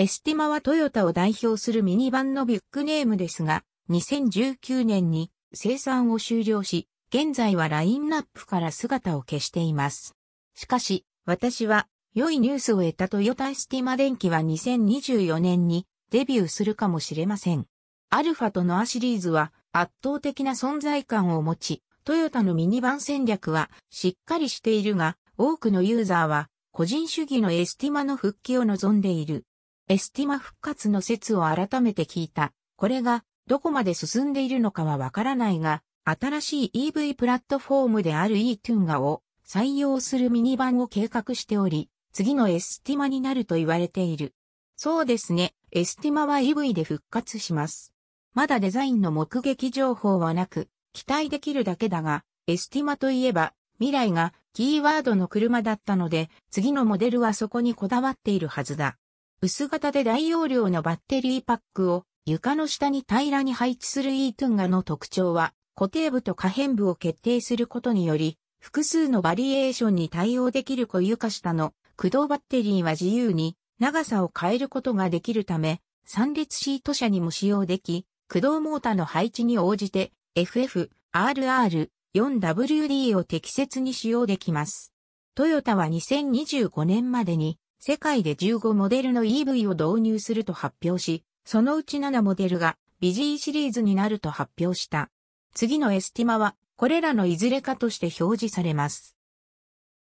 エスティマはトヨタを代表するミニバンのビッグネームですが、2019年に生産を終了し、現在はラインナップから姿を消しています。しかし、私は良いニュースを得たトヨタエスティマ電機は2024年にデビューするかもしれません。アルファとノアシリーズは圧倒的な存在感を持ち、トヨタのミニバン戦略はしっかりしているが、多くのユーザーは個人主義のエスティマの復帰を望んでいる。エスティマ復活の説を改めて聞いた。これがどこまで進んでいるのかはわからないが、新しい EV プラットフォームである e t u n g a を採用するミニバンを計画しており、次のエスティマになると言われている。そうですね、エスティマは EV で復活します。まだデザインの目撃情報はなく、期待できるだけだが、エスティマといえば、未来がキーワードの車だったので、次のモデルはそこにこだわっているはずだ。薄型で大容量のバッテリーパックを床の下に平らに配置するイートゥンガの特徴は固定部と可変部を決定することにより複数のバリエーションに対応できる小床下の駆動バッテリーは自由に長さを変えることができるため3列シート車にも使用でき駆動モーターの配置に応じて FF、RR、4WD を適切に使用できます。トヨタは2025年までに世界で15モデルの EV を導入すると発表し、そのうち7モデルがビジーシリーズになると発表した。次のエスティマは、これらのいずれかとして表示されます。